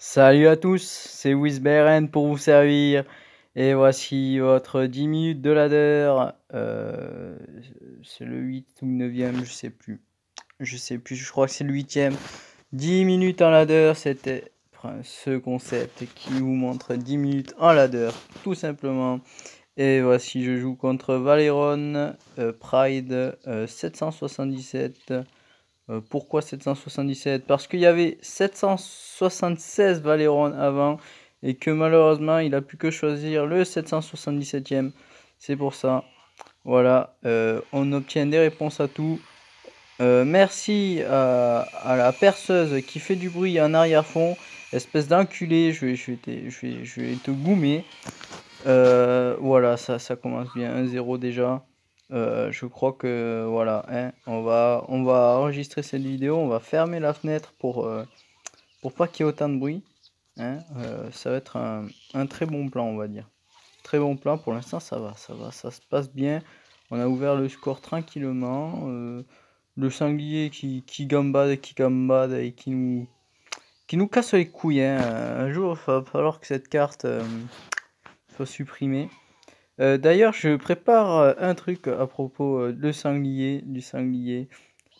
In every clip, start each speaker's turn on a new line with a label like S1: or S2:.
S1: Salut à tous, c'est Wisberen pour vous servir. Et voici votre 10 minutes de ladder. Euh, c'est le 8 ou 9e, je sais plus. Je sais plus, je crois que c'est le 8e. 10 minutes en ladder, c'était ce concept qui vous montre 10 minutes en ladder, tout simplement. Et voici, je joue contre Valeron euh, Pride 777. Euh, euh, pourquoi 777 Parce qu'il y avait 776 Valéron avant et que malheureusement il a pu que choisir le 777e. C'est pour ça. Voilà, euh, on obtient des réponses à tout. Euh, merci à, la perceuse qui fait du bruit en arrière-fond. Espèce d'enculé, je vais, je, je, te goumer. voilà, ça, ça commence bien. 1-0 déjà. Euh, je crois que voilà, hein, on, va, on va enregistrer cette vidéo, on va fermer la fenêtre pour, euh, pas qu'il y ait autant de bruit. Hein. Euh, ça va être un, très bon plan, on va dire. Très bon plan, pour l'instant ça va, ça va, ça se passe bien. On a ouvert le score tranquillement. le sanglier qui, qui et qui gambade et qui nous, qui nous casse les couilles. Hein. Un jour, il va falloir que cette carte soit supprimée. Euh, d'ailleurs, je prépare euh, un truc à propos euh, de sanglier, du sanglier.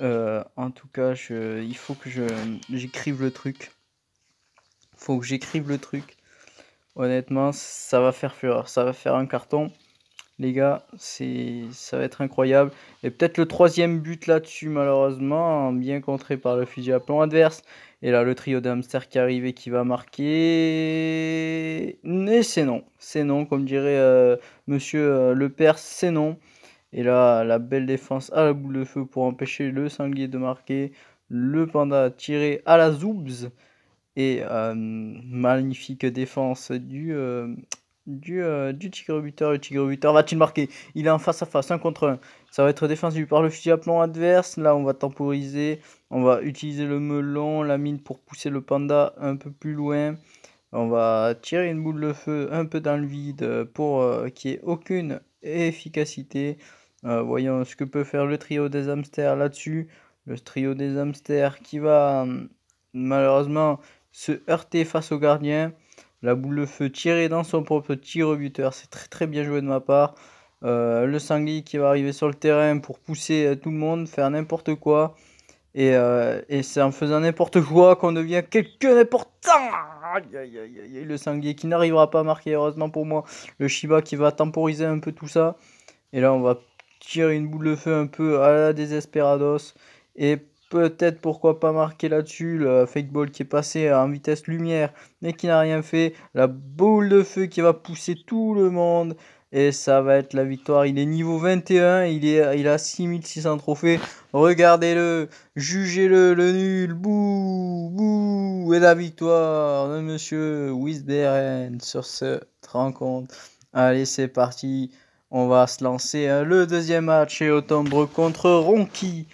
S1: en tout cas, il faut que j'écrive le truc. Faut que j'écrive le truc. Honnêtement, ça va faire fureur, ça va faire un carton les gars. C'est, ça va être incroyable. Et peut-être le troisième but là-dessus, malheureusement, hein, bien contré par le fusil à plomb adverse. Et là, le trio d'Amster qui arrive et qui va marquer. Mais c'est non. C'est non, comme dirait euh, monsieur euh, Le Père, c'est non. Et là, la belle défense à la boule de feu pour empêcher le sanglier de marquer. Le panda tiré à la zoubs. Et euh, magnifique défense du, du, euh, du Tigre buteur. Le Tigre buteur va-t-il marquer Il est en face à face, 1 contre 1. Ça va être défendu par le fusil à plomb adverse. Là, on va temporiser. On va utiliser le melon, la mine pour pousser le panda un peu plus loin. On va tirer une boule de feu un peu dans le vide pour euh, qu'il n'y ait aucune efficacité. Euh, voyons ce que peut faire le trio des hamsters là-dessus. Le trio des hamsters qui va hum, malheureusement se heurter face au gardien. La boule de feu tirée dans son propre tir buteur, c'est très très bien joué de ma part. Euh, le sanglier qui va arriver sur le terrain pour pousser euh, tout le monde, faire n'importe quoi. Euh, et, c'est en faisant n'importe quoi qu'on devient quelqu'un d'important. Le sanglier qui n'arrivera pas à marquer, heureusement pour moi. Le Shiba qui va temporiser un peu tout ça. Et là, on va tirer une boule de feu un peu à la désesperados. Et peut-être pourquoi pas marquer là-dessus. Le fake ball qui est passé en vitesse lumière mais qui n'a rien fait. La boule de feu qui va pousser tout le monde. Et ça va être la victoire. Il est niveau 21, il, est, il a 6600 trophées. Regardez-le, jugez-le, le nul, bouh, bouh. Et la victoire de monsieur Wisberen sur cette rencontre. Allez, c'est parti. On va se lancer hein. le deuxième match et Autombre contre Ronki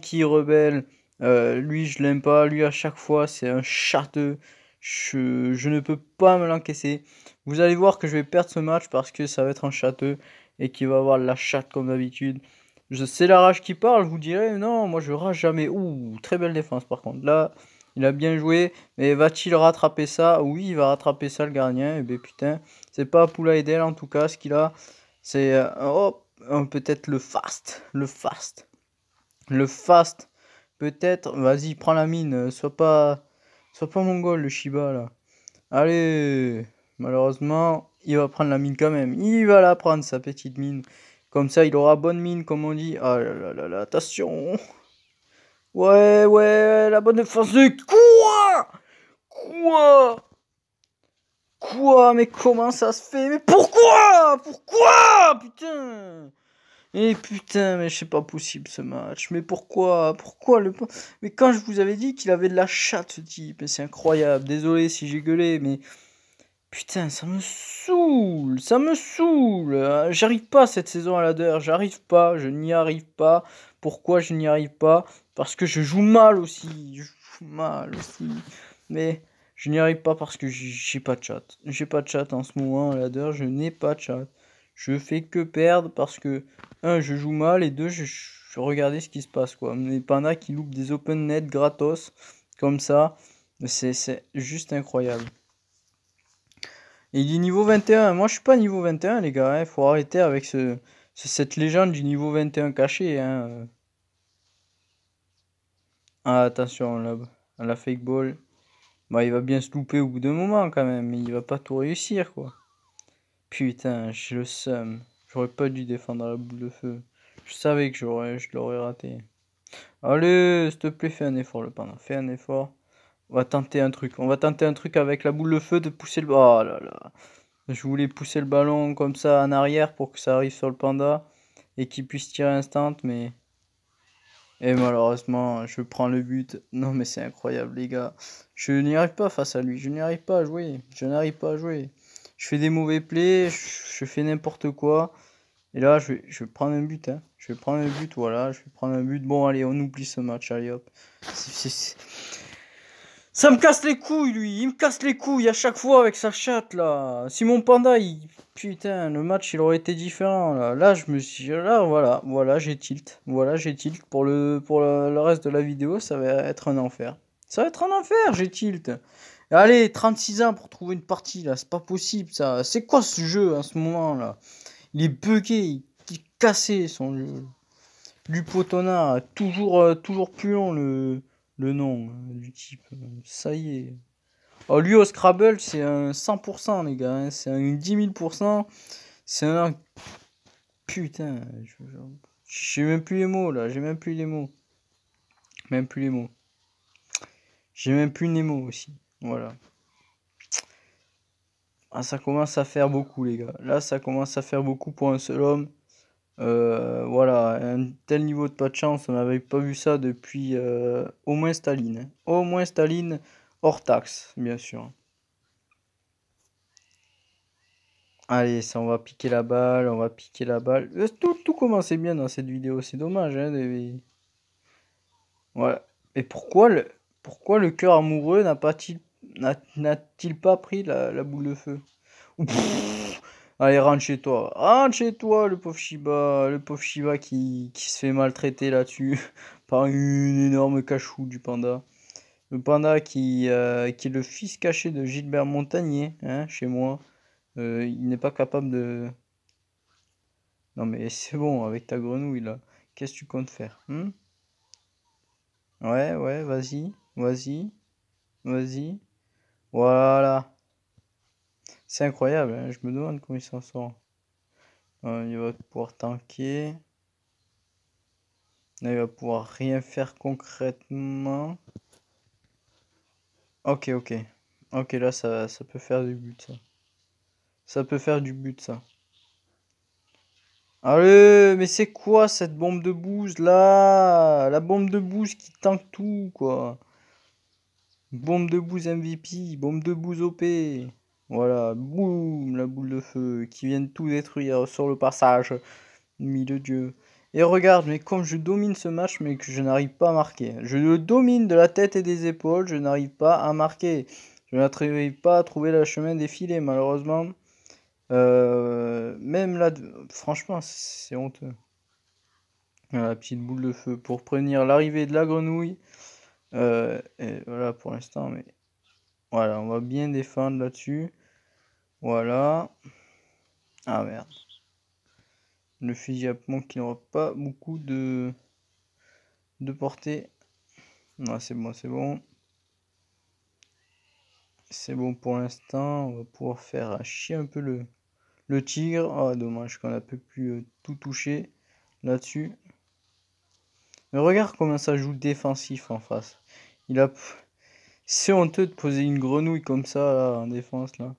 S1: qui rebelle, euh, lui je l'aime pas, lui à chaque fois c'est un châteux je, ne peux pas me l'encaisser. Vous allez voir que je vais perdre ce match parce que ça va être un châteux et qu'il va avoir la chatte comme d'habitude. Je sais la rage qui parle, vous direz non, moi je rage jamais. Ouh, très belle défense par contre. Là, il a bien joué, mais va-t-il rattraper ça Oui, il va rattraper ça le gardien. Et eh bien putain, c'est pas Poula en tout cas ce qu'il a. C'est euh, oh, peut-être le fast, le fast. Le fast, peut-être. Vas-y, prends la mine. Euh, sois pas, sois pas mongol, le Shiba, là. Allez, malheureusement, il va prendre la mine quand même. Il va la prendre, sa petite mine. Comme ça, il aura bonne mine, comme on dit. Ah là là là là, attention. Ouais, ouais, la bonne force. de... Quoi Quoi Quoi Mais comment ça se fait Mais pourquoi Pourquoi Putain et eh putain, mais c'est pas possible ce match. Mais pourquoi Pourquoi le. Mais quand je vous avais dit qu'il avait de la chatte, ce type, c'est incroyable. Désolé si j'ai gueulé, mais. Putain, ça me saoule, ça me saoule. Hein. J'arrive pas cette saison à ladder, j'arrive pas, je n'y arrive pas. Pourquoi je n'y arrive pas Parce que je joue mal aussi, je joue mal aussi. Mais je n'y arrive pas parce que j'ai pas de chat. J'ai pas de chat en ce moment à ladder, je n'ai pas de chat je fais que perdre parce que, un, je joue mal et deux, je, regarde ce qui se passe. Quoi. Mais pandas qui loupe des open net gratos, comme ça, c'est juste incroyable. Et du niveau 21. Moi, je suis pas niveau 21, les gars. Il hein. faut arrêter avec ce, cette légende du niveau 21 caché. Hein. Ah, attention, là, la fake ball. Bah, il va bien se louper au bout d'un moment quand même, mais il va pas tout réussir, quoi. Putain, je le seum J'aurais pas dû défendre la boule de feu. Je savais que j'aurais, je l'aurais raté. Allez, s'il te plaît, fais un effort, le panda. Fais un effort. On va tenter un truc. On va tenter un truc avec la boule de feu de pousser le ballon. Oh là là. Je voulais pousser le ballon comme ça en arrière pour que ça arrive sur le panda et qu'il puisse tirer instant, mais. Et malheureusement, je prends le but. Non, mais c'est incroyable, les gars. Je n'y arrive pas face à lui. Je n'y arrive pas à jouer. Je n'arrive pas à jouer je fais des mauvais plays, je, fais n'importe quoi. Et là, je vais, je vais prendre un but. Hein. Je vais prendre un but, voilà. Je vais prendre un but. Bon, allez, on oublie ce match. Allez, hop. Ça me casse les couilles, lui. Il me casse les couilles à chaque fois avec sa chatte, là. Si mon panda, il... Putain, le match, il aurait été différent, là. Là, je me suis... Là, voilà. Voilà, j'ai tilt. Voilà, j'ai tilt. Pour, le... Pour le reste de la vidéo, ça va être un enfer. Ça va être un enfer, j'ai tilt. Allez, 36 ans pour trouver une partie là, c'est pas possible ça. C'est quoi ce jeu à ce moment là Il est bugué, il est cassé son jeu. Lupotona, toujours, euh, toujours plus long le, le nom euh, du type. Euh, ça y est. oh, lui au Scrabble, c'est un 100% les gars, hein. c'est un 10 000%. C'est un. Putain, j'ai même plus les mots là, j'ai même plus les mots. Même plus les mots. J'ai même plus les mots aussi. Voilà. Ah, ça commence à faire beaucoup, les gars. Là, ça commence à faire beaucoup pour un seul homme. Euh, voilà, un tel niveau de pas de chance, on n'avait pas vu ça depuis euh, au moins Staline. Hein. Au moins Staline, hors taxe, bien sûr. Allez, ça, on va piquer la balle, on va piquer la balle. Euh, tout, tout commençait bien dans cette vidéo, c'est dommage. Hein, voilà. Et pourquoi le... Pourquoi le cœur amoureux n'a t il pas pris la, boule de feu Allez, rentre chez toi. Rentre chez toi, le pauvre Shiba. Le pauvre Shiba qui, se fait maltraiter là-dessus par une énorme cachou du panda. Le panda qui, euh, qui est le fils caché de Gilbert Montagnier, hein, chez moi. Euh, il n'est pas capable de... Non mais c'est bon, avec ta grenouille là. Qu'est-ce que tu comptes faire hein Ouais, ouais, vas-y. Vas-y. Vas-y. Voilà. C'est incroyable, hein. je me demande comment il s'en sort. Euh, il va pouvoir tanker. il va pouvoir rien faire concrètement. Ok, ok. Ok, là, ça, peut faire du but, ça. Ça peut faire du but, ça. Allez, mais c'est quoi cette bombe de bouse, là La bombe de bouse qui tank tout, quoi. Bombe de bouse MVP, bombe de bouze OP. Voilà, boum, la boule de feu qui vient tout détruire sur le passage. Mille de Dieu. Et regarde, mais comme je domine ce match, mais que je n'arrive pas à marquer. Je le domine de la tête et des épaules, je n'arrive pas à marquer. Je n'arrive pas à trouver le chemin des filets, malheureusement. Euh, même là, franchement, c'est honteux. La petite boule de feu pour prévenir l'arrivée de la grenouille. Euh, et voilà pour l'instant, mais voilà, on va bien défendre là-dessus. Voilà. Ah merde. Le fusil à qui n'aura pas beaucoup de, de portée. Non, c'est bon, c'est bon. C'est bon pour l'instant. On va pouvoir faire chier un peu le, le tigre. Ah, dommage qu'on a pu plus euh, tout toucher là-dessus. Mais regarde comment ça joue défensif en face. Il a. C'est honteux de poser une grenouille comme ça en défense là.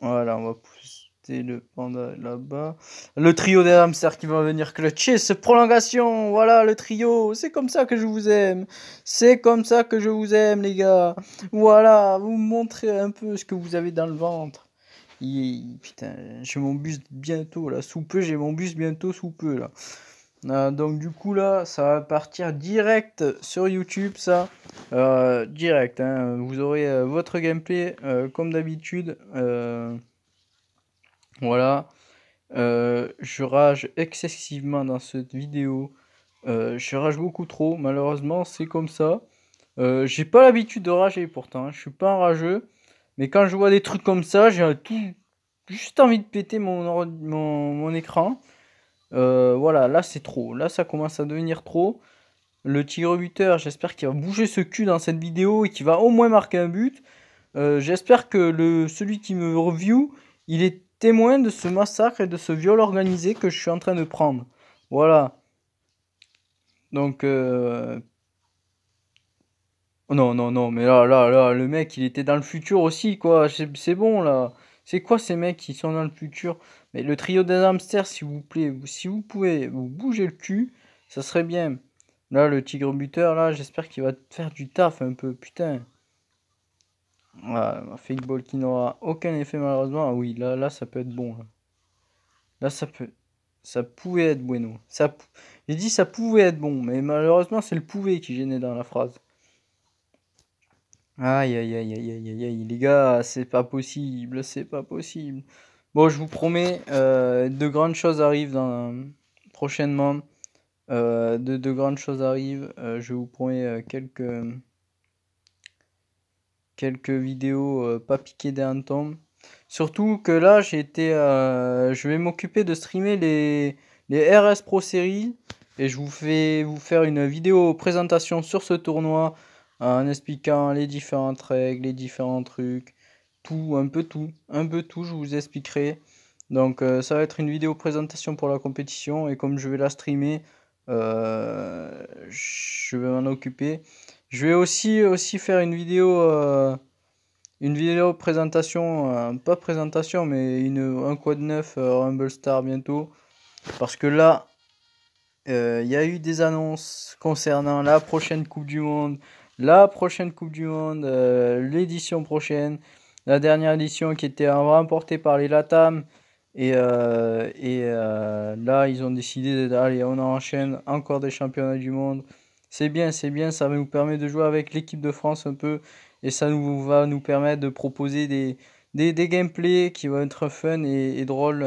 S1: Voilà, on va pousser le panda là-bas. Le trio des hamsters qui va venir clutcher cette prolongation. Voilà le trio. C'est comme ça que je vous aime. C'est comme ça que je vous aime les gars. Voilà, vous montrez un peu ce que vous avez dans le ventre. putain, j'ai mon bus bientôt là. Sous peu, j'ai mon bus bientôt sous peu là. Euh, donc du coup là, ça va partir direct sur YouTube, ça. Euh, direct, hein. vous aurez euh, votre gameplay comme d'habitude. voilà. je rage excessivement dans cette vidéo. je rage beaucoup trop, malheureusement, c'est comme ça. j'ai pas l'habitude de rager pourtant, je hein. je suis pas un rageux. Mais quand je vois des trucs comme ça, j'ai tout... juste envie de péter mon écran. Euh, voilà, là c'est trop. Là ça commence à devenir trop. Le tigre buteur, j'espère qu'il va bouger ce cul dans cette vidéo et qu'il va au moins marquer un but. Euh, j'espère que le, celui qui me review, il est témoin de ce massacre et de ce viol organisé que je suis en train de prendre. Voilà. Donc... Euh, non, non, non, mais là, là, là, le mec, il était dans le futur aussi, quoi. C'est bon, là. C'est quoi ces mecs qui sont dans le futur Mais le trio des hamsters, s'il vous plaît, si vous pouvez vous bouger le cul, ça serait bien. Là, le tigre buteur, là, j'espère qu'il va faire du taf un peu, putain. Voilà, ah, un fake ball qui n'aura aucun effet malheureusement. Ah oui, là, là, ça peut être bon. Là, ça peut... Ça pouvait être bueno. Ça... J'ai dit ça pouvait être bon, mais malheureusement, c'est le pouvait qui gênait dans la phrase. Aïe, aïe, aïe, aïe, aïe, aïe, les gars, c'est pas possible, c'est pas possible. Bon, je vous promets, euh, de grandes choses arrivent prochainement. Euh, de, de, grandes choses arrivent. Euh, je vous promets quelques, quelques vidéos pas piquées d'un temps. Surtout que là, j'ai je vais m'occuper de streamer les, les RS Pro Series. Et je vous fais vous faire une vidéo présentation sur ce tournoi en expliquant les différentes règles, les différents trucs, tout, un peu tout, un peu tout, je vous expliquerai. Donc euh, ça va être une vidéo présentation pour la compétition et comme je vais la streamer, euh, je vais m'en occuper. Je vais aussi, aussi faire une vidéo, euh, une vidéo présentation, pas présentation mais une, un quad 9 Rumble Star bientôt. Parce que là, il y a eu des annonces concernant la prochaine Coupe du Monde, la prochaine Coupe du Monde, euh, l'édition prochaine, la dernière édition qui était remportée par les Latam. Et, euh, et euh, là, ils ont décidé d'aller, on enchaîne encore des championnats du monde. C'est bien, c'est bien, ça va nous permettre de jouer avec l'équipe de France un peu. Et ça nous, va nous permettre de proposer des, des, gameplays qui vont être fun et, et drôles.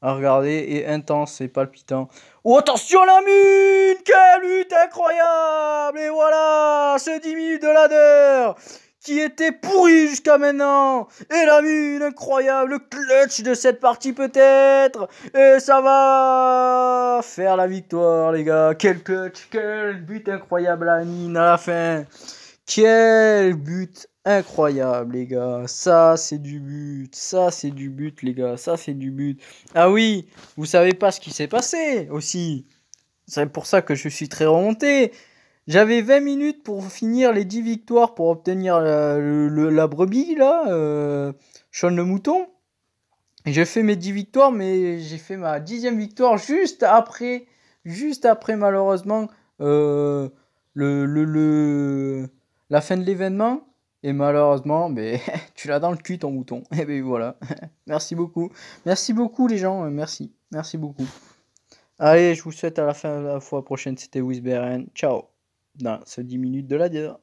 S1: Regardez, regarder et intense et palpitant. Oh, attention la mine Quelle lutte incroyable Et voilà ce 10 minutes de ladder qui était pourri jusqu'à maintenant Et la mine incroyable Le clutch de cette partie peut-être Et ça va faire la victoire les gars Quel clutch Quel but incroyable la mine à la fin quel but incroyable, les gars. Ça, c'est du but. Ça, c'est du but, les gars. Ça, c'est du but. Ah oui, vous savez pas ce qui s'est passé aussi. C'est pour ça que je suis très remonté. J'avais 20 minutes pour finir les 10 victoires pour obtenir la, le, la brebis, là, euh, Sean le mouton. J'ai fait mes 10 victoires, mais j'ai fait ma dixième victoire juste après, juste après malheureusement, euh, le, la fin de l'événement et malheureusement, mais tu l'as dans le cul ton mouton. Et eh ben voilà. Merci beaucoup. Merci beaucoup les gens. Euh, merci. Merci beaucoup. Allez, je vous souhaite à la fin de la fois prochaine. C'était Wisberen. Ciao. Dans ce 10 minutes de la dire.